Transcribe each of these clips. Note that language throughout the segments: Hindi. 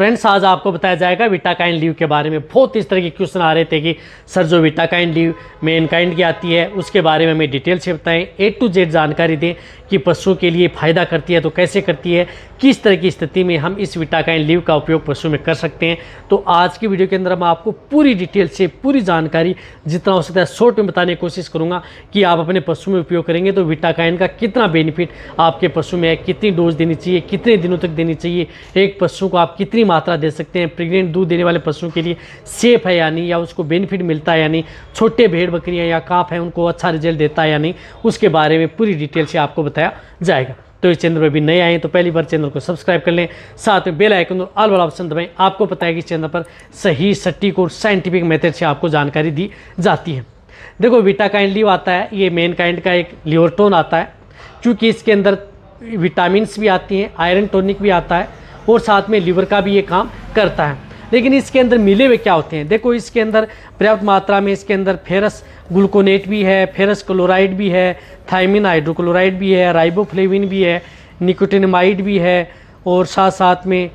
फ्रेंड्स आज आपको बताया जाएगा विटाकाइन लीव के बारे में बहुत इस तरह के क्वेश्चन आ रहे थे कि सर जो विटाकाइन लीव मेनकाइंड की आती है उसके बारे में हमें डिटेल से बताएं ए टू जेड जानकारी दें कि पशुओं के लिए फ़ायदा करती है तो कैसे करती है किस तरह की स्थिति में हम इस विटाकाइन लीव का उपयोग पशु में कर सकते हैं तो आज की वीडियो के अंदर मैं आपको पूरी डिटेल से पूरी जानकारी जितना हो सकता है शॉर्ट में बताने की कोशिश करूँगा कि आप अपने पशु में उपयोग करेंगे तो विटाकाइन का कितना बेनिफिट आपके पशु में है कितनी डोज देनी चाहिए कितने दिनों तक देनी चाहिए एक पशु को आप कितनी कितनी मात्रा दे सकते हैं प्रेग्नेंट दूध देने वाले पशुओं के लिए सेफ है या नहीं या उसको बेनिफिट मिलता है या नहीं छोटे भेड़ बकरियाँ या काफ हैं उनको अच्छा रिजल्ट देता है या नहीं उसके बारे में पूरी डिटेल से आपको बताया जाएगा तो इस चैनल पर भी नए आए तो पहली बार चैनल को सब्सक्राइब कर लें साथ में बेल आइकन और ऑल वाला ऑप्शन दबाएं आपको पता है कि इस चैनल पर सही सटीक और साइंटिफिक मेथड से आपको जानकारी दी जाती है देखो विटा काइंड लीव आता है ये मेन काइंड का एक लियोटोन आता है क्योंकि इसके अंदर विटामिन भी आती हैं आयरन टोनिक भी आता है और साथ में लीवर का भी ये काम करता है लेकिन इसके अंदर मिले हुए क्या होते हैं देखो इसके अंदर पर्याप्त मात्रा में इसके अंदर फेरस ग्लूकोनेट भी है फेरस क्लोराइड भी है थाइमिन हाइड्रोक्लोराइड भी है राइबोफ्लेविन भी है निकोटिनमाइड भी है और साथ साथ में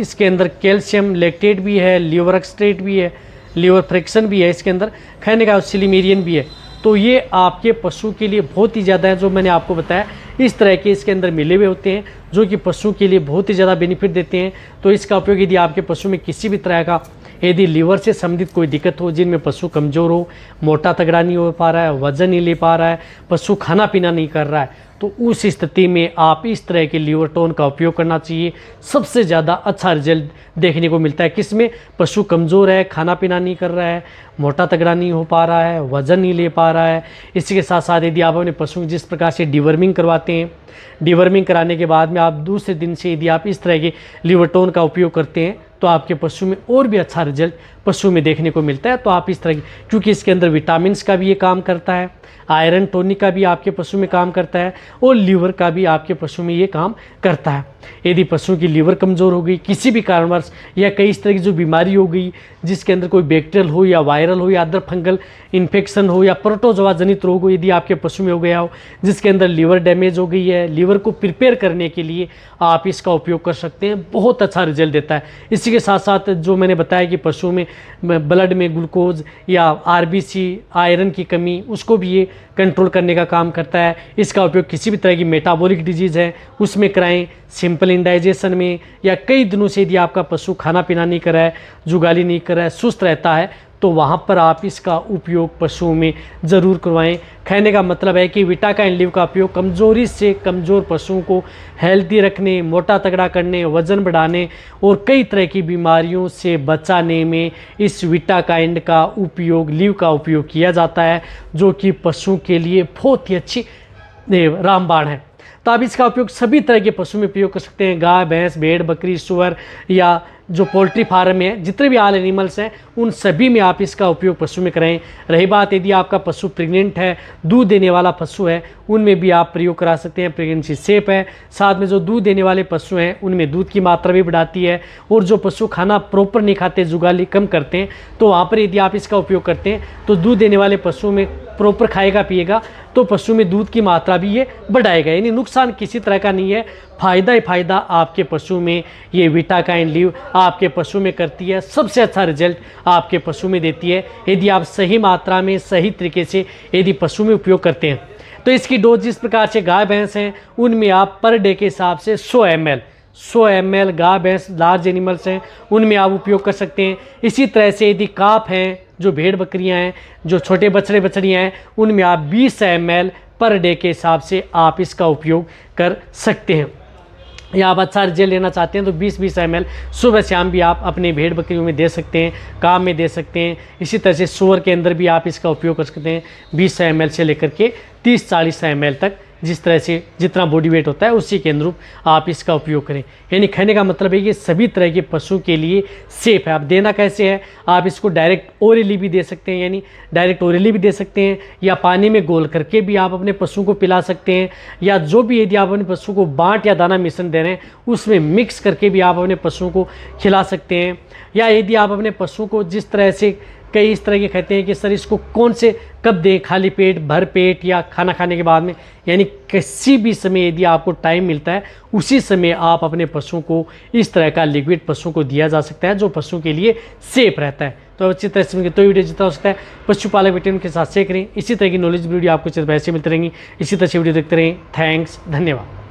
इसके अंदर कैल्शियम लेक्टेट भी है लीवर एक्सट्रेट भी है लीवर फ्रिक्शन भी है इसके अंदर खाने का सिलीमेरियन भी है तो ये आपके पशु के लिए बहुत ही ज़्यादा है जो मैंने आपको बताया इस तरह के इसके अंदर मिले हुए होते हैं जो कि पशु के लिए बहुत ही ज़्यादा बेनिफिट देते हैं तो इसका उपयोग यदि आपके पशु में किसी भी तरह का यदि लीवर से संबंधित कोई दिक्कत हो जिनमें पशु कमज़ोर हो मोटा तगड़ा नहीं हो पा रहा है वजन नहीं ले पा रहा है पशु खाना पीना नहीं कर रहा है तो उस स्थिति में आप इस तरह के लीवर टोन का उपयोग करना चाहिए सबसे ज़्यादा अच्छा रिजल्ट देखने को मिलता है किसमें पशु कमज़ोर है खाना पीना नहीं कर रहा है मोटा तगड़ा नहीं हो पा रहा है वजन नहीं ले पा रहा है इसी के साथ साथ यदि आप अपने पशु जिस प्रकार से डिवर्मिंग करवाते हैं डिवर्मिंग कराने के बाद में आप दूसरे दिन से यदि आप इस तरह के लीवर टोन का उपयोग करते हैं तो आपके पशु में और भी अच्छा रिजल्ट पशु में देखने को मिलता है तो आप इस तरह की क्योंकि इसके अंदर विटामिन का भी ये काम करता है आयरन टोनिक का भी आपके पशु में काम करता है और लीवर का भी आपके पशु में ये काम करता है यदि पशु की लीवर कमज़ोर हो गई किसी भी कारणवश या कई इस तरह की जो बीमारी हो गई जिसके अंदर कोई बैक्टीरियल हो या वायरल हो या अदर फंगल इन्फेक्शन हो या प्रोटोजवा जनित रोग हो यदि आपके पशु में हो गया हो जिसके अंदर लीवर डैमेज हो गई है लीवर को प्रिपेयर करने के लिए आप इसका उपयोग कर सकते हैं बहुत अच्छा रिजल्ट देता है इसी के साथ साथ जो मैंने बताया कि पशुओं में ब्लड में ग्लूकोज या आरबीसी आयरन की कमी उसको भी ये कंट्रोल करने का काम करता है इसका उपयोग किसी भी तरह की मेटाबॉलिक डिजीज़ है उसमें कराएं सिंपल इंडाइजेशन में या कई दिनों से यदि आपका पशु खाना पीना नहीं कराए जुगाली नहीं कराए सुस्त रहता है तो वहाँ पर आप इसका उपयोग पशुओं में ज़रूर करवाएं कहने का मतलब है कि विटा का लीव का उपयोग कमज़ोरी से कमज़ोर पशुओं को हेल्दी रखने मोटा तगड़ा करने वज़न बढ़ाने और कई तरह की बीमारियों से बचाने में इस विटा का उपयोग लीव का उपयोग किया जाता है जो कि पशुओं के लिए बहुत ही अच्छी रामबाण है तो आप इसका उपयोग सभी तरह के पशु में प्रयोग कर सकते हैं गाय भैंस भेड़ बकरी सुअर या जो पोल्ट्री फार्म है जितने भी आल एनिमल्स हैं उन सभी में आप इसका उपयोग पशु में करें रही बात यदि आपका पशु प्रेग्नेंट है दूध देने वाला पशु है उनमें भी आप प्रयोग करा सकते हैं प्रेगनेंसी सेफ है साथ में जो दूध देने वाले पशु हैं उनमें दूध की मात्रा भी बढ़ाती है और जो पशु खाना प्रॉपर नहीं खाते जुगाली कम करते हैं तो वहाँ पर यदि आप इसका उपयोग करते हैं तो दूध देने वाले पशुओं में प्रॉपर खाएगा पिएगा तो पशु में दूध की मात्रा भी ये बढ़ाएगा यानी नुकसान किसी तरह का नहीं है फ़ायदा ही फ़ायदा आपके पशु में ये विटा लीव आपके पशु में करती है सबसे अच्छा रिजल्ट आपके पशु में देती है यदि आप सही मात्रा में सही तरीके से यदि पशु में उपयोग करते हैं तो इसकी डोज जिस प्रकार से गाय भैंस हैं उनमें आप पर डे के हिसाब से सौ एम 100 एम एल गा भैंस लार्ज एनिमल्स हैं उनमें आप उपयोग कर सकते हैं इसी तरह से यदि काफ हैं जो भेड़ बकरियां हैं जो छोटे बछड़े बछड़ियाँ हैं उनमें आप 20 एम एल पर डे के हिसाब से आप इसका उपयोग कर सकते हैं या आप अच्छा रिजल्ट लेना चाहते हैं तो 20 बीस एम सुबह शाम भी आप अपने भेड़ बकरियों में दे सकते हैं काम में दे सकते हैं इसी तरह से सुअर के अंदर भी आप इसका उपयोग कर सकते हैं 20 एम से लेकर के 30-40 एम तक जिस तरह से जितना बॉडी वेट होता है उसी के अनुरूप आप इसका उपयोग करें यानी कहने का मतलब है कि सभी तरह के पशु के लिए सेफ है आप देना कैसे है आप इसको डायरेक्ट ओरेली भी दे सकते हैं यानी डायरेक्ट ओरेली भी दे सकते हैं या पानी में गोल करके भी आप अपने पशु को पिला सकते हैं या जो भी यदि आप अपने पशु को बाँट या दाना मिश्रण दे रहे हैं उसमें मिक्स करके भी आप अपने पशुओं को खिला सकते हैं या यदि आप अपने पशुओं को जिस तरह से कई इस तरह के कहते हैं कि सर इसको कौन से कब दें खाली पेट भर पेट या खाना खाने के बाद में यानी किसी भी समय यदि आपको टाइम मिलता है उसी समय आप अपने पशुओं को इस तरह का लिक्विड पशुओं को दिया जा सकता है जो पशुओं के लिए सेफ रहता है तो अच्छी तरह से तो वीडियो जितना हो सकता है पशुपालक बेटे उनके साथ शेयर करें इसी तरह की नॉलेज वीडियो आपको सिर्फ ऐसे मिलती रहेंगी इसी तरह से वीडियो देखते रहें थैंक्स धन्यवाद